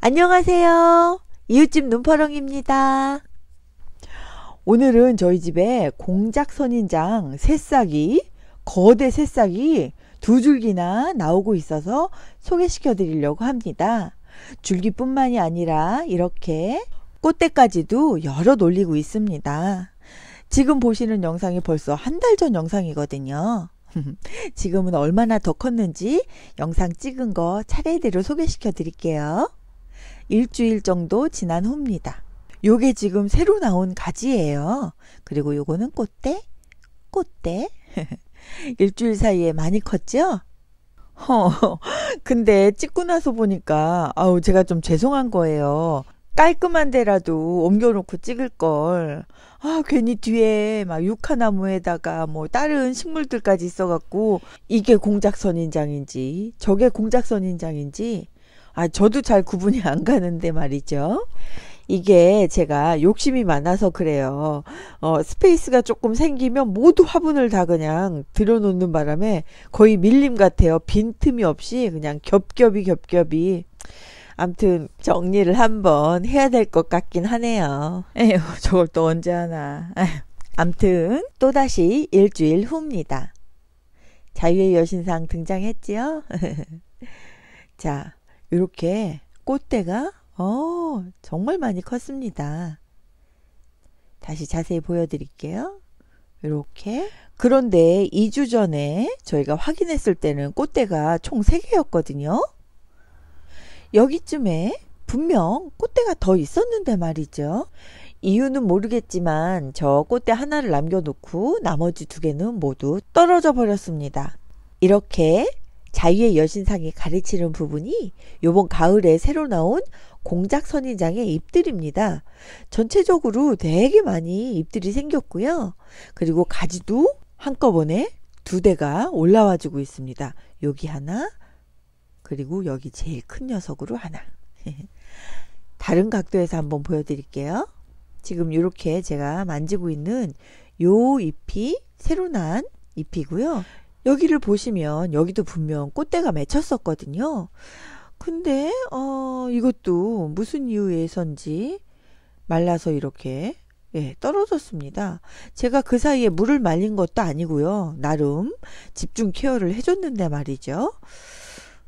안녕하세요. 이웃집 눈퍼렁입니다. 오늘은 저희 집에 공작 선인장 새싹이, 거대 새싹이 두 줄기나 나오고 있어서 소개시켜 드리려고 합니다. 줄기뿐만이 아니라 이렇게 꽃대까지도 열어 놀리고 있습니다. 지금 보시는 영상이 벌써 한 달 전 영상이거든요. 지금은 얼마나 더 컸는지 영상 찍은 거 차례대로 소개시켜 드릴게요. 일주일 정도 지난 후입니다. 요게 지금 새로 나온 가지예요. 그리고 요거는 꽃대, 꽃대. 일주일 사이에 많이 컸죠? 어, 근데 찍고 나서 보니까, 아우, 제가 좀 죄송한 거예요. 깔끔한 데라도 옮겨놓고 찍을 걸. 아, 괜히 뒤에 막유카나무에다가뭐 다른 식물들까지 있어갖고, 이게 공작선인장인지, 저게 공작선인장인지, 아, 저도 잘 구분이 안 가는데 말이죠. 이게 제가 욕심이 많아서 그래요. 어, 스페이스가 조금 생기면 모두 화분을 다 그냥 들여놓는 바람에 거의 밀림 같아요. 빈틈이 없이 그냥 겹겹이 겹겹이. 암튼 정리를 한번 해야 될 것 같긴 하네요. 에휴, 저걸 또 언제 하나. 암튼 또다시 일주일 후입니다. 자유의 여신상 등장했지요? 자, 이렇게 꽃대가 어, 정말 많이 컸습니다. 다시 자세히 보여드릴게요. 이렇게 그런데 2주 전에 저희가 확인했을 때는 꽃대가 총 3개였거든요. 여기쯤에 분명 꽃대가 더 있었는데 말이죠. 이유는 모르겠지만 저 꽃대 하나를 남겨놓고 나머지 두 개는 모두 떨어져 버렸습니다. 이렇게 자유의 여신상이 가르치는 부분이 요번 가을에 새로 나온 공작 선인장의 잎들입니다. 전체적으로 되게 많이 잎들이 생겼고요. 그리고 가지도 한꺼번에 두 대가 올라와주고 있습니다. 여기 하나, 그리고 여기 제일 큰 녀석으로 하나. 다른 각도에서 한번 보여드릴게요. 지금 이렇게 제가 만지고 있는 요 잎이 새로 난 잎이고요. 여기를 보시면 여기도 분명 꽃대가 맺혔었거든요. 근데 어 이것도 무슨 이유에선지 말라서 이렇게 예, 떨어졌습니다. 제가 그 사이에 물을 말린 것도 아니고요. 나름 집중 케어를 해줬는데 말이죠.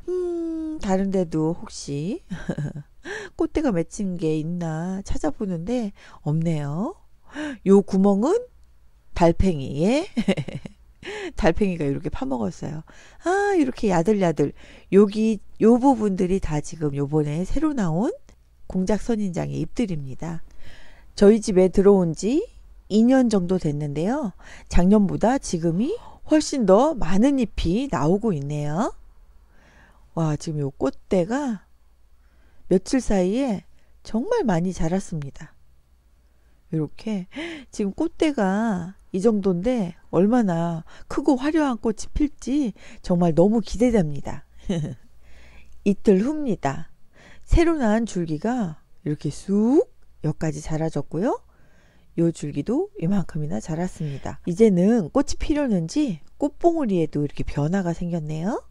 음, 다른데도 혹시 꽃대가 맺힌 게 있나 찾아보는데 없네요. 요 구멍은 달팽이에 달팽이가 이렇게 파먹었어요. 아, 이렇게 야들야들. 여기, 요 부분들이 다 지금 요번에 새로 나온 공작 선인장의 잎들입니다. 저희 집에 들어온 지 2년 정도 됐는데요. 작년보다 지금이 훨씬 더 많은 잎이 나오고 있네요. 와, 지금 요 꽃대가 며칠 사이에 정말 많이 자랐습니다. 이렇게 지금 꽃대가 이 정도인데 얼마나 크고 화려한 꽃이 필지 정말 너무 기대됩니다. 이틀 후입니다. 새로 난 줄기가 이렇게 쑥 여기까지 자라졌고요. 요 줄기도 이만큼이나 자랐습니다. 이제는 꽃이 피려는지 꽃봉오리에도 이렇게 변화가 생겼네요.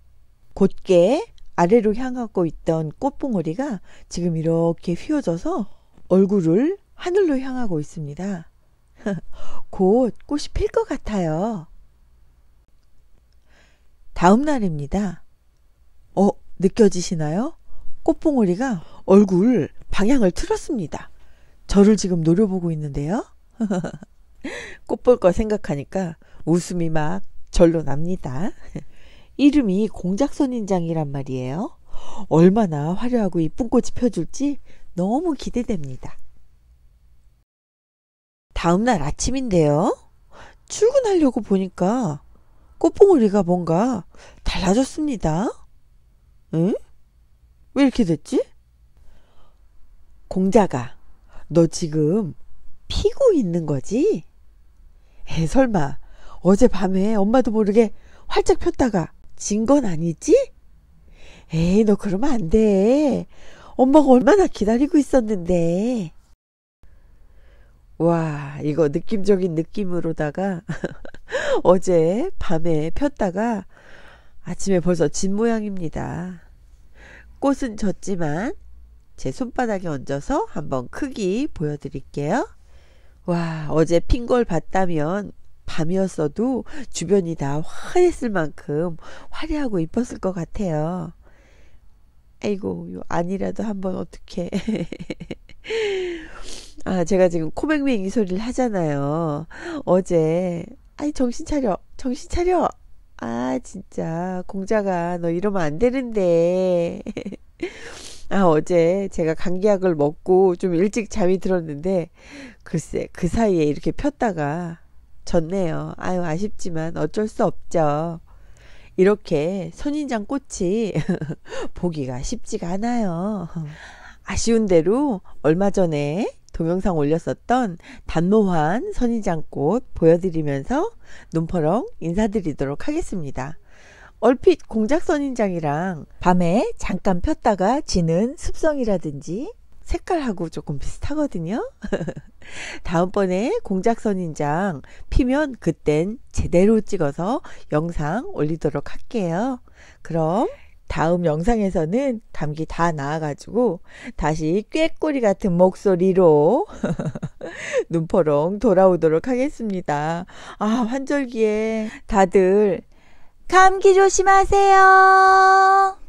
곧게 아래로 향하고 있던 꽃봉오리가 지금 이렇게 휘어져서 얼굴을 하늘로 향하고 있습니다. 곧 꽃이 필 것 같아요. 다음 날입니다. 어, 느껴지시나요? 꽃봉오리가 얼굴 방향을 틀었습니다. 저를 지금 노려보고 있는데요. 꽃볼거 생각하니까 웃음이 막 절로 납니다. 이름이 공작선인장이란 말이에요. 얼마나 화려하고 이쁜 꽃이 펴줄지 너무 기대됩니다. 다음날 아침인데요. 출근하려고 보니까 꽃봉오리가 뭔가 달라졌습니다. 응? 왜 이렇게 됐지? 공자가 너 지금 피고 있는 거지? 에 설마 어제밤에 엄마도 모르게 활짝 폈다가 진 건 아니지? 에이 너 그러면 안 돼. 엄마가 얼마나 기다리고 있었는데. 와, 이거 느낌적인 느낌으로다가 어제 밤에 폈다가 아침에 벌써 진 모양입니다. 꽃은 졌지만 제 손바닥에 얹어서 한번 크기 보여드릴게요. 와, 어제 핀 걸 봤다면 밤이었어도 주변이 다 환했을 만큼 화려하고 이뻤을 것 같아요. 아이고, 아니라도 한번 어떻게. 아, 제가 지금 코맹맹 이 소리를 하잖아요. 어제, 아니, 정신 차려, 정신 차려! 아, 진짜, 공자가 너 이러면 안 되는데. 아, 어제 제가 감기약을 먹고 좀 일찍 잠이 들었는데, 글쎄, 그 사이에 이렇게 폈다가 졌네요. 아유, 아쉽지만 어쩔 수 없죠. 이렇게 선인장 꽃이 보기가 쉽지가 않아요. 아쉬운 대로 얼마 전에 동영상 올렸었던 단모환 선인장꽃 보여드리면서 눈퍼렁 인사드리도록 하겠습니다. 얼핏 공작 선인장이랑 밤에 잠깐 폈다가 지는 습성이라든지 색깔하고 조금 비슷하거든요. 다음번에 공작선인장 피면 그땐 제대로 찍어서 영상 올리도록 할게요. 그럼 다음 영상에서는 감기 다 나아가지고 다시 꾀꼬리 같은 목소리로 눈퍼롱 돌아오도록 하겠습니다. 아, 환절기에 다들 감기 조심하세요.